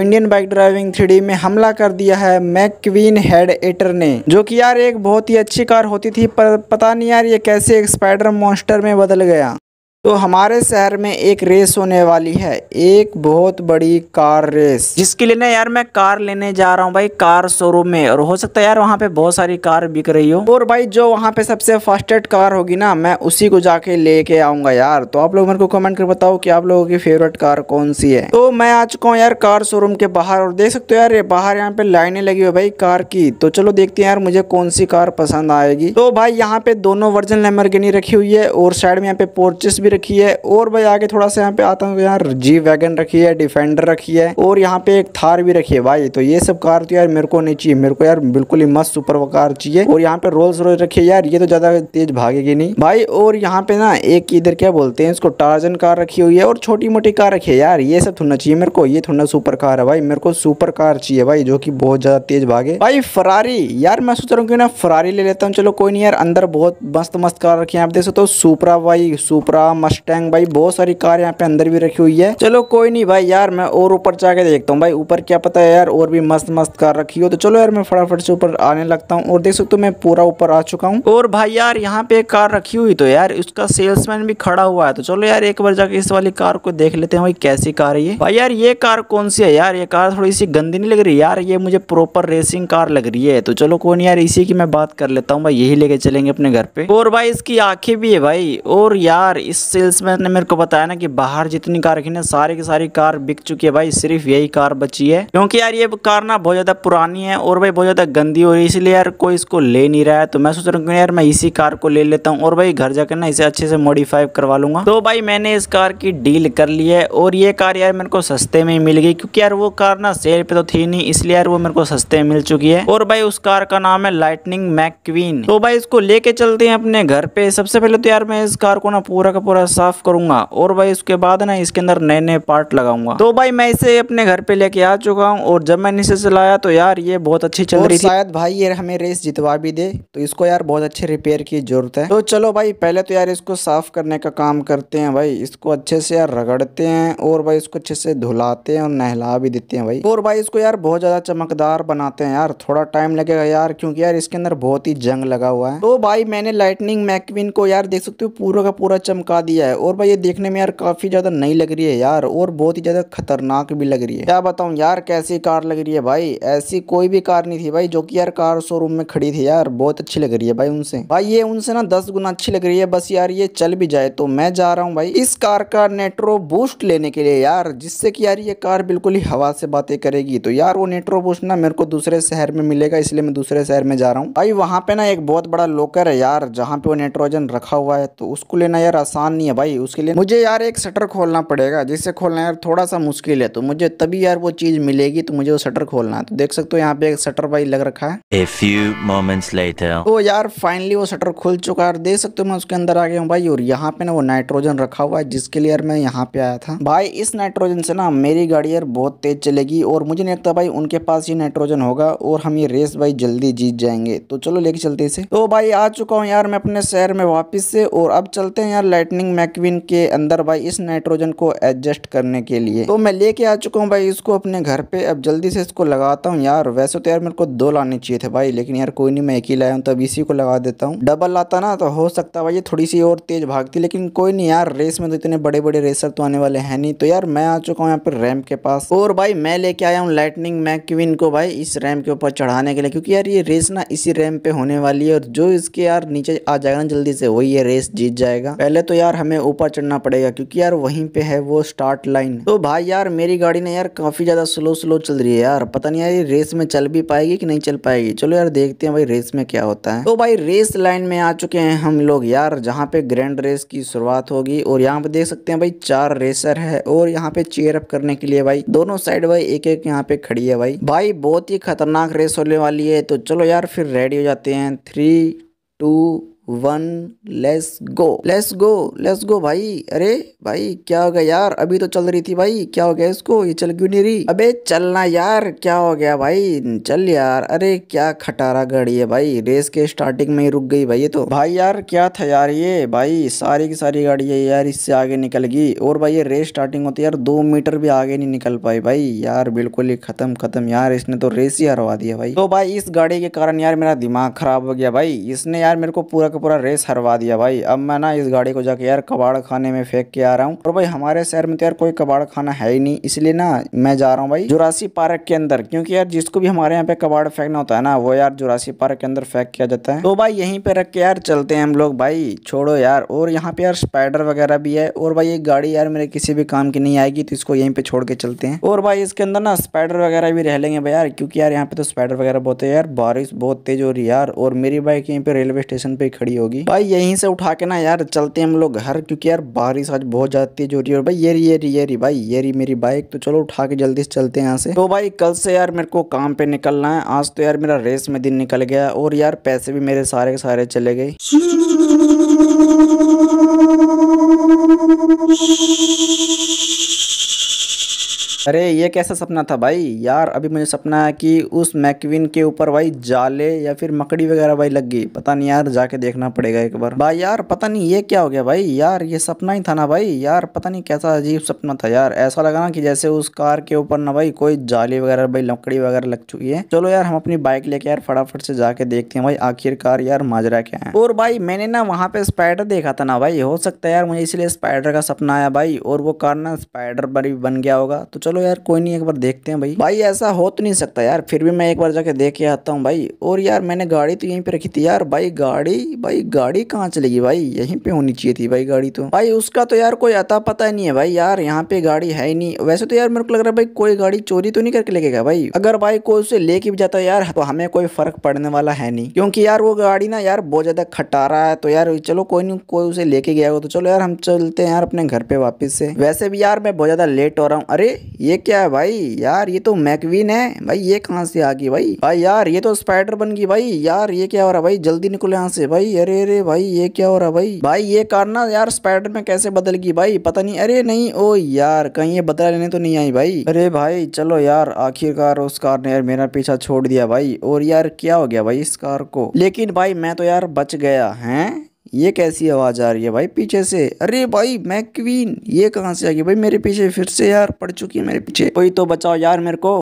Indian bike driving three में हमला कर दिया है मैकवीन हेड एटर ने जो कि यार एक बहुत ही अच्छी कार होती थी पर पता नहीं यार ये कैसे एक स्पाइडर मॉन्स्टर में बदल गया तो हमारे शहर में एक रेस होने वाली है एक बहुत बड़ी कार रेस जिसके लिए ना यार मैं कार लेने जा रहा हूँ भाई कार शोरूम में और हो सकता है यार वहाँ पे बहुत सारी कार बिक रही हो और भाई जो वहाँ पे सबसे फास्टेस्ट कार होगी ना मैं उसी को जाके लेके आऊंगा यार तो आप लोग मेरे को कमेंट कर बताओ की आप लोगों की फेवरेट कार कौन सी है तो मैं आ चुका हूँ यार कार शोरूम के बाहर और देख सकते हो यार बाहर यहाँ पे लाइने लगी हुई भाई कार की तो चलो देखते हैं यार मुझे कौन सी कार पसंद आएगी तो भाई यहाँ पे दोनों वर्जन लेमरगिनी रखी हुई है और साइड में यहाँ पे पोर्चेस भी भी रखी है और भाई आगे थोड़ा सा यहाँ पे आता हूँ यहाँ जी वैगन रखी है डिफेंडर रखी है और यहाँ पे एक थार भी रखी है भाई तो ये सब कार तो यार मेरे को नहीं चाहिए मेरे को यार बिल्कुल ही मस्त सुपर कार चाहिए और यहाँ पे रोल्स रोज रखी है यार ये तो ज्यादा तेज भागेगी नहीं भाई और यहाँ पे ना एक इधर क्या बोलते हैं इसको टार्जन कार रखी हुई है और छोटी मोटी कार रखी है यार ये सब थोड़ा चाहिए मेरे को ये थोड़ा सुपर कार है भाई मेरे को सुपर कार चाहिए भाई जो की बहुत ज्यादा तेज भागे भाई फरारी यार मैं सोच रहा हूँ क्यों ना फरारी ले लेता हूँ चलो कोई नहीं यार अंदर बहुत मस्त मस्त कार रखी है आप देख सकते हो सुपरा भाई सुपरा मस्टैंग भाई बहुत सारी कार यहाँ पे अंदर भी रखी हुई है चलो कोई नहीं भाई यार मैं और ऊपर जाके देखता हूँ भाई ऊपर क्या पता है यार और भी मस्त मस्त कार रखी हो तो चलो यार मैं फटाफट से ऊपर आने लगता हूँ और देख सकते हो मैं पूरा ऊपर आ चुका हूँ और भाई यार यहाँ पे कार रखी हुई तो यार उसका सेल्समैन भी खड़ा हुआ है तो चलो यार एक बार जाके इस वाली कार को देख लेते हैं भाई कैसी कार है ये भाई यार ये कार कौन सी है यार ये कार थोड़ी सी गंदी नहीं लग रही यार ये मुझे प्रॉपर रेसिंग कार लग रही है तो चलो कौन यार इसी की मैं बात कर लेता हूँ भाई यही लेके चलेंगे अपने घर पे और भाई इसकी आंखें भी है भाई और यार इस सेल्समैन ने मेरे को बताया ना कि बाहर जितनी कार रखी ना सारी की सारी कार बिक चुकी है भाई सिर्फ यही कार बची है क्योंकि यार ये कार ना बहुत ज़्यादा पुरानी है और भाई बहुत ज़्यादा गंदी हो रही है इसलिए यार कोई इसको ले नहीं रहा है तो मैं सोच रहा हूँ यार मैं इसी कार को ले लेता हूँ और भाई घर जाकर ना इसे अच्छे से मॉडिफाई करवा लूंगा तो भाई मैंने इस कार की डील कर ली है और ये कार यार मेरे को सस्ते में मिल गई क्योंकि यार वो कार ना सेल पे तो थी नहीं इसलिए यार वो मेरे को सस्ते में मिल चुकी है और भाई उस कार का नाम है लाइटनिंग मैक तो भाई इसको लेके चलते हैं अपने घर पे सबसे पहले तो यार मैं इस कार को ना पूरा का पूरा थोड़ा साफ करूंगा और भाई उसके बाद ना इसके अंदर नए नए पार्ट लगाऊंगा तो भाई मैं इसे अपने घर पे लेके आ चुका हूँ और जब मैंने इसे चलाया तो यार ये बहुत अच्छी चल रही थी शायद भाई ये हमें रेस जितवा भी दे तो इसको यार बहुत अच्छे रिपेयर की जरूरत है तो चलो भाई पहले तो यार इसको साफ करने का काम करते हैं भाई इसको अच्छे से यार रगड़ते हैं और भाई इसको अच्छे से धुलाते हैं और नहला भी देते हैं भाई और भाई इसको यार बहुत ज्यादा चमकदार बनाते हैं यार थोड़ा टाइम लगेगा यार क्योंकि यार इसके अंदर बहुत ही जंग लगा हुआ है तो भाई मैंने लाइटनिंग मैकविन को यार देख सकते हो पूरा का पूरा चमका दिया है और भाई ये देखने में यार काफ़ी ज़्यादा नई लग रही है यार और बहुत ही ज़्यादा खतरनाक भी लग रही है क्या बताऊँ यार कैसी कार लग रही है भाई ऐसी कोई भी कार नहीं थी भाई जो कि यार कार शोरूम में खड़ी थी यार बहुत अच्छी लग रही है भाई उनसे भाई ये उनसे ना दस गुना अच्छी लग रही है बस यार ये चल भी जाए तो मैं जा रहा हूँ भाई इस कार का नेट्रो बूस्ट लेने के लिए यार जिससे की यार ये कार बिल्कुल ही हवा से बातें करेगी तो यार वो नेट्रो बूस्ट ना मेरे को दूसरे शहर में मिलेगा इसलिए मैं दूसरे शहर में जा रहा हूँ भाई वहाँ पे ना एक बहुत बड़ा लोकर है यार जहाँ पे वो नेट्रोजन रखा हुआ है तो उसको लेना यार आसान नहीं है भाई उसके लिए मुझे यार एक शटर खोलना पड़ेगा जिससे खोलना यार थोड़ा सा मुश्किल है तो मुझे तभी यार वो चीज़ मिलेगी तो मुझे वो शटर खोलना है तो देख सकते हो यहाँ पे एक शटर भाई लग रखा है तो यार फाइनली वो शटर खुल चुका है और देख सकते हो मैं उसके अंदर आ गया हूँ भाई और यहाँ पे ना वो नाइट्रोजन रखा हुआ है जिसके लिए यार मैं यहाँ पे आया था भाई इस नाइट्रोजन से ना मेरी गाड़ी यार बहुत तेज चलेगी और मुझे नहीं लगता भाई उनके पास ये नाइट्रोजन होगा और हम ये रेस भाई जल्दी जीत जाएंगे तो चलो लेके चलते इसे तो भाई आ चुका हूँ यार मैं अपने शहर में वापिस से और अब चलते हैं यार लाइटनिंग वॉशिंग मैकविन के अंदर भाई इस नाइट्रोजन को एडजस्ट करने के लिए तो मैं लेके आ चुका हूँ भाई इसको अपने घर पे अब जल्दी से इसको लगाता हूँ यार वैसे तो यार मेरे को दो लाने चाहिए थे भाई लेकिन यार कोई नहीं मैं एक ही लाया हूँ तब इसी को लगा देता हूँ डबल लाता ना तो हो सकता भाई ये थोड़ी सी और तेज भागती लेकिन कोई नहीं यार रेस में तो इतने बड़े बड़े रेसर तो आने वाले हैं नहीं तो यार मैं आ चुका हूँ यहाँ पर रैम के पास और भाई मैं लेके आया हूँ लाइटनिंग मैकविन को भाई इस रैम के ऊपर चढ़ाने के लिए क्योंकि यार ये रेस ना इसी रैम पे होने वाली है और जो इसके यार नीचे आ जाएगा ना जल्दी से वही ये रेस जीत जाएगा पहले तो यार हमें ऊपर चढ़ना पड़ेगा क्योंकि यार वहीं पे है वो स्टार्ट लाइन तो भाई यार मेरी गाड़ी ना यार काफ़ी ज़्यादा स्लो स्लो चल रही है यार पता नहीं यार ये रेस में चल भी पाएगी कि नहीं चल पाएगी चलो यार देखते हैं भाई रेस में क्या होता है तो भाई रेस लाइन में आ चुके हैं हम लोग यार जहाँ पे ग्रैंड रेस की शुरुआत होगी और यहाँ पे देख सकते हैं भाई चार रेसर है और यहाँ पे चेयर अप करने के लिए भाई दोनों साइड भाई एक एक यहाँ पे खड़ी है भाई भाई बहुत ही खतरनाक रेस होने वाली है तो चलो यार फिर रेडी हो जाते हैं three two one let's go let's go let's go भाई अरे भाई क्या हो गया यार अभी तो चल रही थी भाई क्या हो गया इसको ये चल क्यों नहीं रही अबे चलना यार क्या हो गया भाई चल यार अरे क्या खटारा गाड़ी है भाई रेस के स्टार्टिंग में ही रुक गई भाई ये तो भाई यार क्या था यार ये भाई सारी की सारी गाड़ी है यार इससे आगे निकल गई और भाई ये रेस स्टार्टिंग होती यार दो मीटर भी आगे नहीं निकल पाई भाई यार बिल्कुल ही खत्म खत्म यार इसने तो रेस ही हरवा दिया भाई तो भाई इस गाड़ी के कारण यार मेरा दिमाग खराब हो गया भाई इसने यार मेरे को पूरा को पूरा रेस हरवा दिया भाई अब मैं ना इस गाड़ी को जाके यार कबाड़ खाने में फेंक के आ रहा हूँ और भाई हमारे शहर में तो यार कोई कबाड़ खाना है ही नहीं इसलिए ना मैं जा रहा हूँ भाई जुरासी पार्क के अंदर क्योंकि यार जिसको भी हमारे यहाँ पे कबाड़ फेंकना होता है ना वो यार जुरासी पार्क के अंदर फेंक किया जाता है तो भाई यहीं पे रख के यार चलते हैं हम लोग भाई छोड़ो यार और यहाँ पे यार स्पाइडर वगैरह भी है और भाई ये गाड़ी यार मेरे किसी भी काम की नहीं आएगी तो इसको यहीं पे छोड़ के चलते हैं और भाई इसके अंदर ना स्पाइडर वगैरह भी रह लेंगे भाई यार क्योंकि यार यहाँ पे तो स्पाइडर वगैरह बहुत है यार बारिश बहुत तेज हो रही है यार और मेरी बाइक यहीं पे रेलवे स्टेशन पे खड़ी खड़ी होगी भाई यहीं से उठा के ना यार चलते हम लोग घर क्योंकि यार बारिश आज बहुत जाती है जो रही है भाई ये ये ये रही भाई ये रही मेरी बाइक तो चलो उठा के जल्दी से चलते हैं यहाँ से तो भाई कल से यार मेरे को काम पे निकलना है आज तो यार मेरा रेस में दिन निकल गया और यार पैसे भी मेरे सारे के सारे चले गए अरे ये कैसा सपना था भाई यार अभी मुझे सपना है कि उस मैकविन के ऊपर भाई जाले या फिर मकड़ी वगैरह भाई लग गई पता नहीं यार जाके देखना पड़ेगा एक बार भाई यार पता नहीं ये क्या हो गया भाई यार ये सपना ही था ना भाई यार पता नहीं कैसा अजीब सपना था यार ऐसा लगा ना कि जैसे उस कार के ऊपर ना भाई कोई जाली वगैरह भाई लकड़ी वगैरह लग चुकी है चलो यार हम अपनी बाइक लेके यार फटाफट से जाके देखते हैं भाई आखिरकार यार माजरा क्या है और भाई मैंने ना वहाँ पे स्पाइडर देखा था ना भाई हो सकता है यार मुझे इसलिए स्पाइडर का सपना आया भाई और वो कार ना स्पाइडर भी बन गया होगा तो चलो चलो यार कोई नहीं एक बार देखते हैं भाई भाई ऐसा हो तो नहीं सकता यार फिर भी मैं एक बार जाके देख के आता हूँ भाई और यार मैंने गाड़ी तो यहीं पे रखी थी यार भाई गाड़ी भाई गाड़ी कहाँ चलेगी भाई यहीं पे होनी चाहिए थी भाई गाड़ी तो भाई उसका तो यार कोई अता पता नहीं है भाई यार यहाँ पे गाड़ी है ही नहीं वैसे तो यार मेरे को लग रहा है भाई कोई गाड़ी चोरी तो नहीं करके लेके गया भाई अगर भाई कोई उसे लेके भी जाता है यार तो हमें कोई फर्क पड़ने वाला है नहीं क्योंकि यार वो गाड़ी ना यार बहुत ज्यादा खटारा है तो यार चलो कोई नहीं कोई उसे लेके गया हो तो चलो यार हम चलते हैं यार अपने घर पे वापस से वैसे भी यार मैं बहुत ज्यादा लेट हो रहा हूँ अरे ये क्या है भाई यार ये तो मैकवीन है भाई ये कहाँ से आ गई भाई भाई यार ये तो स्पाइडर बन गई भाई यार ये क्या हो रहा भाई जल्दी निकलो यहाँ से भाई अरे अरे भाई ये क्या हो रहा भाई भाई ये कार ना यार स्पाइडर में कैसे बदल गई भाई पता नहीं अरे नहीं ओ यार कहीं ये बदला लेने तो नहीं आई भाई अरे भाई चलो यार आखिरकार उस कार ने यार मेरा पीछा छोड़ दिया भाई और यार क्या हो गया भाई इस कार को लेकिन भाई मैं तो यार बच गया है ये कैसी आवाज़ आ रही है भाई पीछे से अरे भाई मैं क्वीन ये कहाँ से आ गई भाई मेरे पीछे फिर से यार पड़ चुकी है मेरे पीछे कोई तो बचाओ यार मेरे को